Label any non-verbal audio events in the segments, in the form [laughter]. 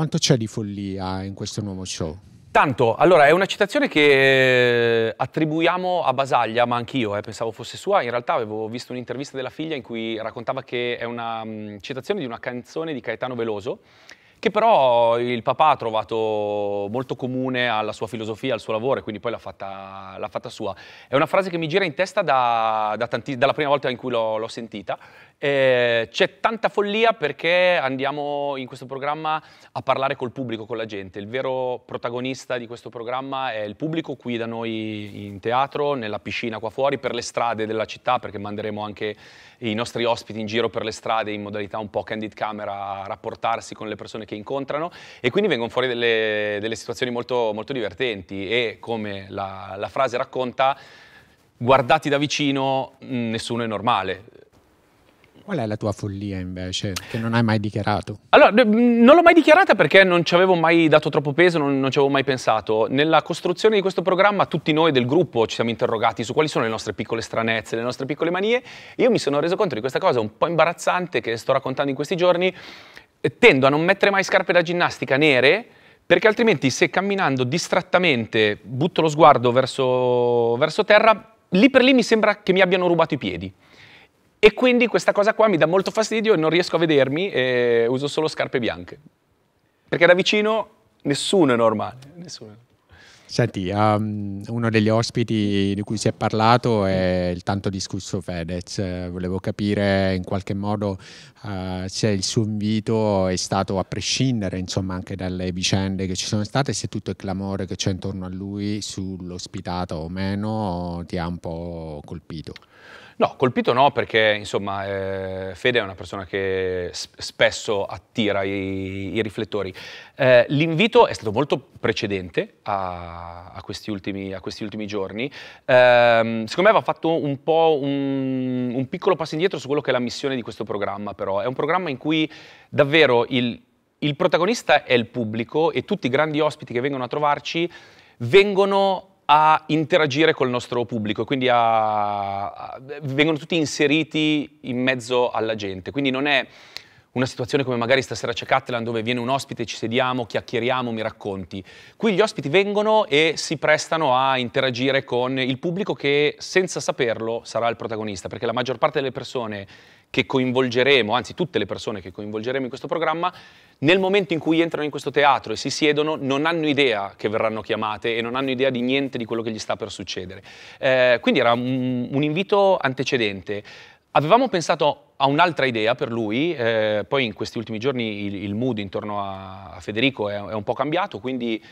Quanto c'è di follia in questo nuovo show? Tanto, allora è una citazione che eh, attribuiamo a Basaglia, ma anch'io eh, pensavo fosse sua, in realtà avevo visto un'intervista della figlia in cui raccontava che è una um, citazione di una canzone di Caetano Veloso, che però il papà ha trovato molto comune alla sua filosofia, al suo lavoro, e quindi poi l'ha fatta, l'ha fatta sua. È una frase che mi gira in testa da, da tanti, dalla prima volta in cui l'ho, l'ho sentita eh, c'è tanta follia perché andiamo in questo programma a parlare col pubblico, con la gente. Il vero protagonista di questo programma è il pubblico qui da noi in teatro, nella piscina qua fuori, per le strade della città, perché manderemo anche i nostri ospiti in giro per le strade in modalità un po' candid camera a rapportarsi con le persone che incontrano e quindi vengono fuori delle, delle situazioni molto, molto, divertenti e come la, la frase racconta guardati da vicino mm, nessuno è normale. Qual è la tua follia invece che non hai mai dichiarato? Allora, mhmm, non l'ho mai dichiarata perché non ci avevo mai dato troppo peso, non, non, ci avevo mai pensato. Nella costruzione di questo programma tutti noi del gruppo ci siamo interrogati su quali sono le nostre piccole stranezze, le nostre piccole manie. Io mi sono reso conto di questa cosa un po' imbarazzante che sto raccontando in questi giorni. Tendo a non mettere mai scarpe da ginnastica nere perché altrimenti se camminando distrattamente butto lo sguardo verso, verso terra, lì per lì mi sembra che mi abbiano rubato i piedi. E quindi questa cosa qua mi dà molto fastidio e non riesco a vedermi e uso solo scarpe bianche. Perché da vicino nessuno è normale. Nessuno è normale. Senti, um, uno degli ospiti di cui si è parlato è il tanto discusso Fedez. Volevo capire in qualche modo uh, se il suo invito è stato a prescindere insomma, anche dalle vicende che ci sono state, se tutto il clamore che c'è intorno a lui sull'ospitata o meno ti ha un po' colpito. No, colpito no, perché insomma eh, Fede è una persona che spesso attira i, i riflettori. Eh, l'invito è stato molto precedente a a, questi, ultimi, a questi, ultimi, giorni. Ehm, secondo me va fatto un po' un, un piccolo passo indietro su quello che è la missione di questo programma, però. È un programma in cui davvero il, il protagonista è il pubblico e tutti i grandi ospiti che vengono a trovarci vengono a interagire col nostro pubblico, quindi a, a, vengono tutti inseriti in mezzo alla gente. Quindi non è una situazione come magari stasera c'è Catalan dove viene un ospite, ci sediamo, chiacchieriamo, mi racconti. Qui gli ospiti vengono e si prestano a interagire con il pubblico che senza saperlo sarà il protagonista, perché la maggior parte delle persone che coinvolgeremo, anzi tutte le persone che coinvolgeremo in questo programma, nel momento in cui entrano in questo teatro e si siedono non hanno idea che verranno chiamate e non hanno idea di niente di quello che gli sta per succedere. Eh, quindi era un, un invito antecedente. Avevamo pensato a un'altra idea per lui, eh, poi in questi ultimi giorni il, il mood intorno a, Federico è, è, un po' cambiato, quindi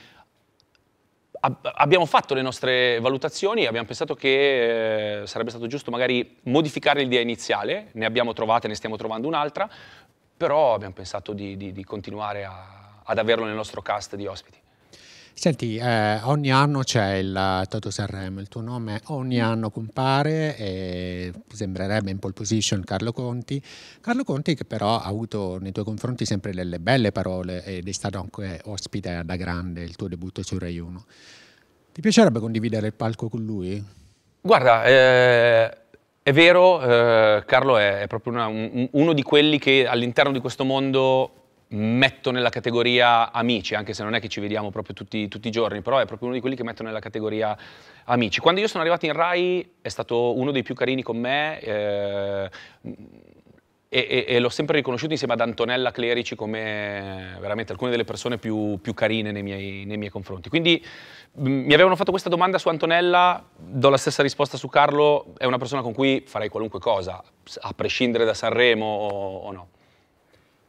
ab- abbiamo fatto le nostre valutazioni, abbiamo pensato che eh, sarebbe stato giusto magari modificare l'idea iniziale, ne abbiamo trovate, ne stiamo trovando un'altra, però abbiamo pensato di, di, di continuare a, ad averlo nel nostro cast di ospiti. Senti, eh, ogni anno c'è il Toto Sanremo, il tuo nome ogni mm. anno compare e sembrerebbe in pole position Carlo Conti. Carlo Conti che però ha avuto nei tuoi confronti sempre delle belle parole ed è stato anche ospite da grande il tuo debutto su Rai 1. Ti piacerebbe condividere il palco con lui? Guarda, eh, è vero, eh, Carlo è, è proprio una, un, uno di quelli che all'interno di questo mondo metto nella categoria amici, anche se non è che ci vediamo proprio tutti, tutti, i giorni, però è proprio uno di quelli che metto nella categoria amici. Quando io sono arrivato in Rai è stato uno dei più carini con me. Eh, e, e, e l'ho sempre riconosciuto insieme ad Antonella Clerici come veramente alcune delle persone più, più carine nei miei, nei miei, confronti. Quindi mm, mi avevano fatto questa domanda su Antonella, do la stessa risposta su Carlo, è una persona con cui farei qualunque cosa, a prescindere da Sanremo o, o no.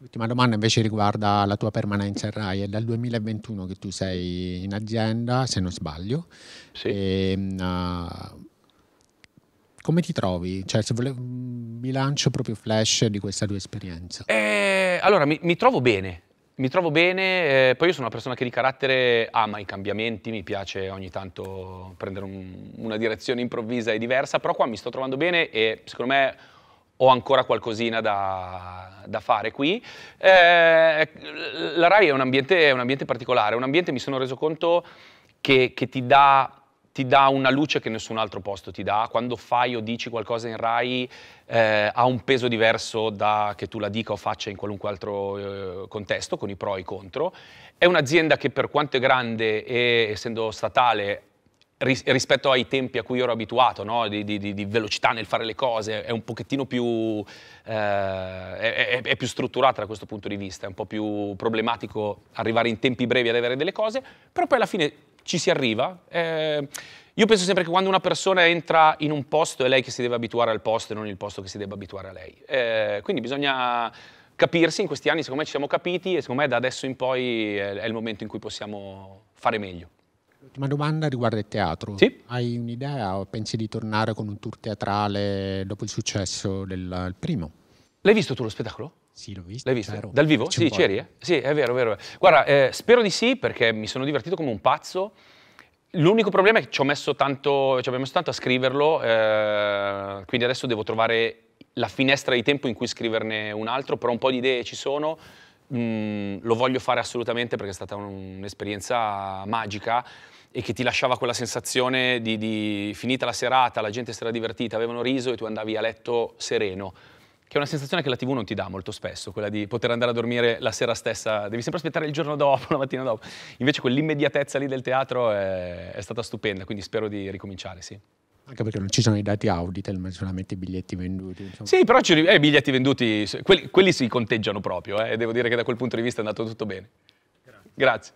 L'ultima domanda invece riguarda la tua permanenza in RAI, è dal 2021 che tu sei in azienda, se non sbaglio. Sì. E, uh, come ti trovi? Cioè, se volevo, mm, mi lancio proprio flash di questa tua esperienza. Eh, allora, mi, mi, trovo bene. Mi trovo bene, eh, poi io sono una persona che di carattere ama i cambiamenti, mi piace ogni tanto prendere un, una direzione improvvisa e diversa, però qua mi sto trovando bene e secondo me ho ancora qualcosina da, da fare qui. Eh, la RAI è un, ambiente, è un, ambiente, particolare, è un ambiente, mi sono reso conto, che, che ti, dà, ti, dà, una luce che nessun altro posto ti dà. Quando fai o dici qualcosa in RAI eh, ha un peso diverso da che tu la dica o faccia in qualunque altro eh, contesto, con i pro e i contro. È un'azienda che per quanto è grande e essendo statale ris- rispetto ai tempi a cui ero abituato, no? di, di, di, velocità nel fare le cose, è un pochettino più, eh, è, è più strutturata da questo punto di vista, è un po' più problematico arrivare in tempi brevi ad avere delle cose, però poi alla fine ci si arriva. Eh, io penso sempre che quando una persona entra in un posto è lei che si deve abituare al posto e non il posto che si debba abituare a lei. Eh, quindi bisogna capirsi, in questi anni secondo me ci siamo capiti e secondo me da adesso in poi è, è il momento in cui possiamo fare meglio. L'ultima domanda riguarda il teatro. Sì. Hai un'idea o pensi di tornare con un tour teatrale dopo il successo del primo? L'hai visto tu lo spettacolo? Sì, l'ho visto. L'hai visto? Zero. Dal vivo? Sì, c'eri? Eh? Sì, è vero, è vero. Guarda, eh, spero di sì perché mi sono divertito come un pazzo. L'unico problema è che ci ho messo tanto, ci messo tanto a scriverlo, eh, quindi adesso devo trovare la finestra di tempo in cui scriverne un altro, però un po' di idee ci sono. Mm, lo voglio fare assolutamente perché è stata un'esperienza magica e che ti lasciava quella sensazione di, di finita la serata, la gente si era divertita, avevano riso e tu andavi a letto sereno che è una sensazione che la TV non ti dà molto spesso, quella di poter andare a dormire la sera stessa, devi sempre aspettare il giorno dopo, [laughs] la mattina dopo. Invece quell'immediatezza lì del teatro è, è stata stupenda, quindi spero di ricominciare, sì. Anche perché non ci sono i dati Auditel, ma solamente i biglietti venduti. Insomma. Sì, però eh, i eh, biglietti venduti, quelli, quelli, si conteggiano proprio, eh, e devo dire che da quel punto di vista è andato tutto bene. Grazie. Grazie.